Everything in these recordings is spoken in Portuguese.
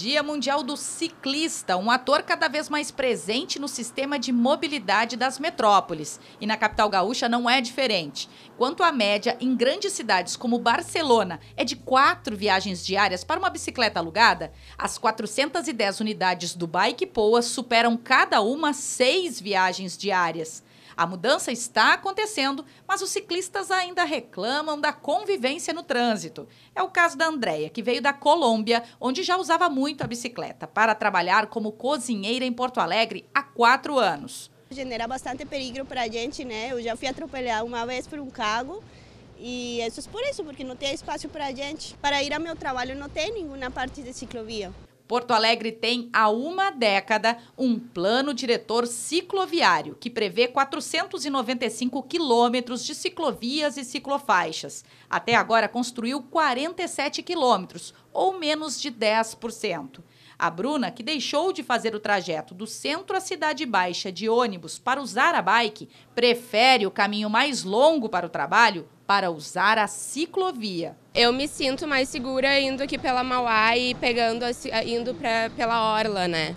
Dia Mundial do Ciclista, um ator cada vez mais presente no sistema de mobilidade das metrópoles. E na capital gaúcha não é diferente. Quanto à média em grandes cidades como Barcelona é de quatro viagens diárias para uma bicicleta alugada, as 410 unidades do Bike Poa superam cada uma seis viagens diárias. A mudança está acontecendo, mas os ciclistas ainda reclamam da convivência no trânsito. É o caso da Andréia, que veio da Colômbia, onde já usava muito muito a bicicleta para trabalhar como cozinheira em Porto Alegre há quatro anos. Genera bastante perigo para a gente, né? Eu já fui atropelada uma vez por um carro e isso é por isso, porque não tem espaço para a gente. Para ir ao meu trabalho não tem nenhuma parte de ciclovia. Porto Alegre tem há uma década um plano diretor cicloviário que prevê 495 quilômetros de ciclovias e ciclofaixas. Até agora construiu 47 quilômetros, ou menos de 10%. A Bruna, que deixou de fazer o trajeto do centro à Cidade Baixa de ônibus para usar a bike, prefere o caminho mais longo para o trabalho para usar a ciclovia. Eu me sinto mais segura indo aqui pela Mauá e pegando eh, indo pra, pela Orla, né?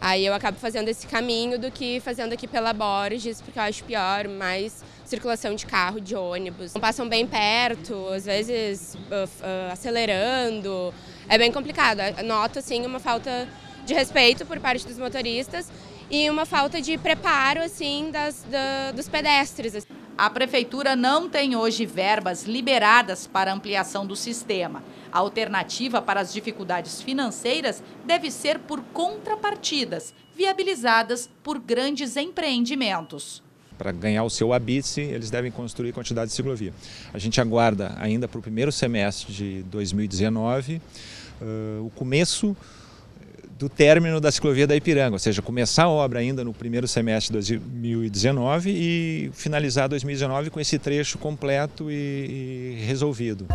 Aí eu acabo fazendo esse caminho do que fazendo aqui pela Borges, porque eu acho pior, mais circulação de carro, de ônibus. Não passam bem perto, às vezes uh, uh, acelerando. É bem complicado. Noto, assim, uma falta de respeito por parte dos motoristas e uma falta de preparo, assim, das, da, dos pedestres. Assim. A prefeitura não tem hoje verbas liberadas para ampliação do sistema. A alternativa para as dificuldades financeiras deve ser por contrapartidas, viabilizadas por grandes empreendimentos. Para ganhar o seu ABICE, eles devem construir quantidade de ciclovia. A gente aguarda ainda para o primeiro semestre de 2019 uh, o começo do término da ciclovia da Ipiranga, ou seja, começar a obra ainda no primeiro semestre de 2019 e finalizar 2019 com esse trecho completo e, e resolvido.